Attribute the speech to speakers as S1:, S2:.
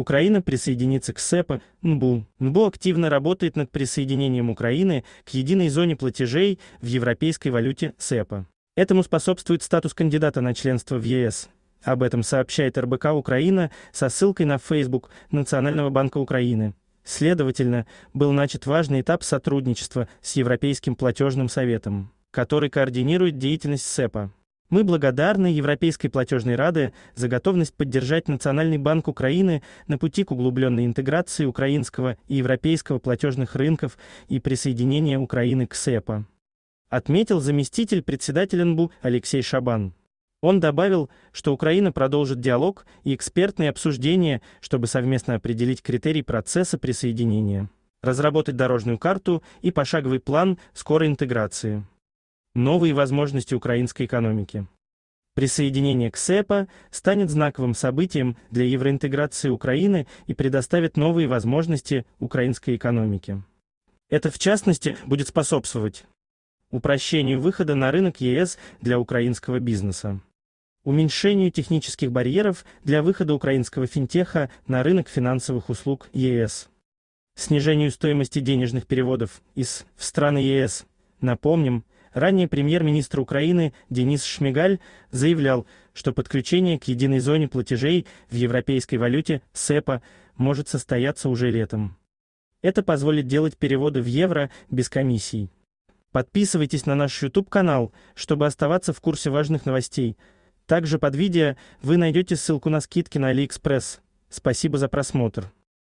S1: Украина присоединится к СЭПа, НБУ. НБУ активно работает над присоединением Украины к единой зоне платежей в европейской валюте СЭПа. Этому способствует статус кандидата на членство в ЕС. Об этом сообщает РБК Украина со ссылкой на Facebook Национального банка Украины. Следовательно, был начат важный этап сотрудничества с Европейским платежным советом, который координирует деятельность СЭПа. Мы благодарны Европейской платежной Раде за готовность поддержать Национальный банк Украины на пути к углубленной интеграции украинского и европейского платежных рынков и присоединения Украины к СЭПа. Отметил заместитель председателя НБУ Алексей Шабан. Он добавил, что Украина продолжит диалог и экспертные обсуждения, чтобы совместно определить критерий процесса присоединения, разработать дорожную карту и пошаговый план скорой интеграции новые возможности украинской экономики. Присоединение к СЭПа станет знаковым событием для евроинтеграции Украины и предоставит новые возможности украинской экономике. Это, в частности, будет способствовать упрощению выхода на рынок ЕС для украинского бизнеса, уменьшению технических барьеров для выхода украинского финтеха на рынок финансовых услуг ЕС, снижению стоимости денежных переводов из в страны ЕС. Напомним, Ранее премьер-министр Украины Денис Шмигаль заявлял, что подключение к единой зоне платежей в европейской валюте СЭПа может состояться уже летом. Это позволит делать переводы в евро без комиссий. Подписывайтесь на наш YouTube-канал, чтобы оставаться в курсе важных новостей. Также под видео вы найдете ссылку на скидки на AliExpress. Спасибо за просмотр.